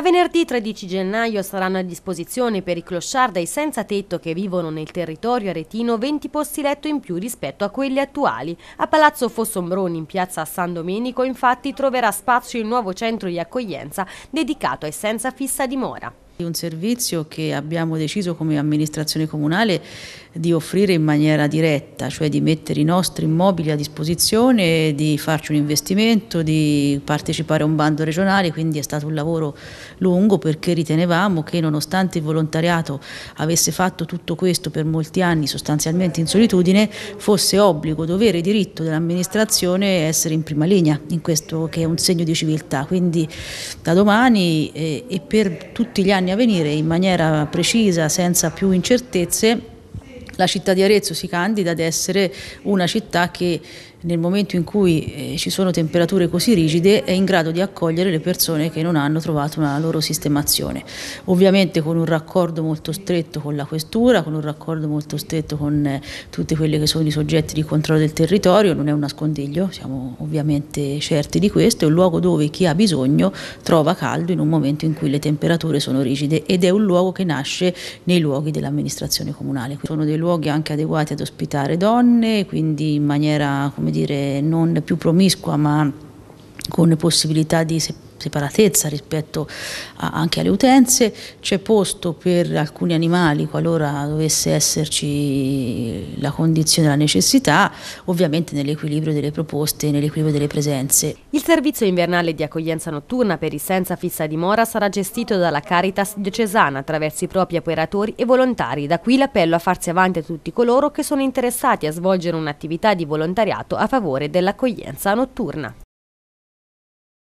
Da venerdì 13 gennaio saranno a disposizione per i clochard e i senza tetto che vivono nel territorio aretino 20 posti letto in più rispetto a quelli attuali. A Palazzo Fossombroni in piazza San Domenico infatti troverà spazio il nuovo centro di accoglienza dedicato ai senza fissa dimora. Un servizio che abbiamo deciso come amministrazione comunale di offrire in maniera diretta, cioè di mettere i nostri immobili a disposizione, di farci un investimento, di partecipare a un bando regionale, quindi è stato un lavoro lungo perché ritenevamo che nonostante il volontariato avesse fatto tutto questo per molti anni sostanzialmente in solitudine, fosse obbligo, dovere e diritto dell'amministrazione essere in prima linea in questo che è un segno di civiltà. Quindi da domani eh, e, per tutti gli anni a venire in maniera precisa, senza più incertezze, la città di Arezzo si candida ad essere una città che nel momento in cui eh, ci sono temperature così rigide è in grado di accogliere le persone che non hanno trovato una loro sistemazione. Ovviamente con un raccordo molto stretto con la questura, con un raccordo molto stretto con eh, tutti quelli che sono i soggetti di controllo del territorio, non è un nascondiglio, siamo ovviamente certi di questo, è un luogo dove chi ha bisogno trova caldo in un momento in cui le temperature sono rigide ed è un luogo che nasce nei luoghi dell'amministrazione comunale. Sono dei luoghi anche adeguati ad ospitare donne, quindi in maniera come dire, non più promiscua ma con possibilità di, seppellire separatezza rispetto a, anche alle utenze, c'è posto per alcuni animali qualora dovesse esserci la condizione, la necessità, ovviamente nell'equilibrio delle proposte, nell'equilibrio delle presenze. Il servizio invernale di accoglienza notturna per i senza fissa dimora sarà gestito dalla Caritas diocesana attraverso i propri operatori e volontari, da qui l'appello a farsi avanti a tutti coloro che sono interessati a svolgere un'attività di volontariato a favore dell'accoglienza notturna.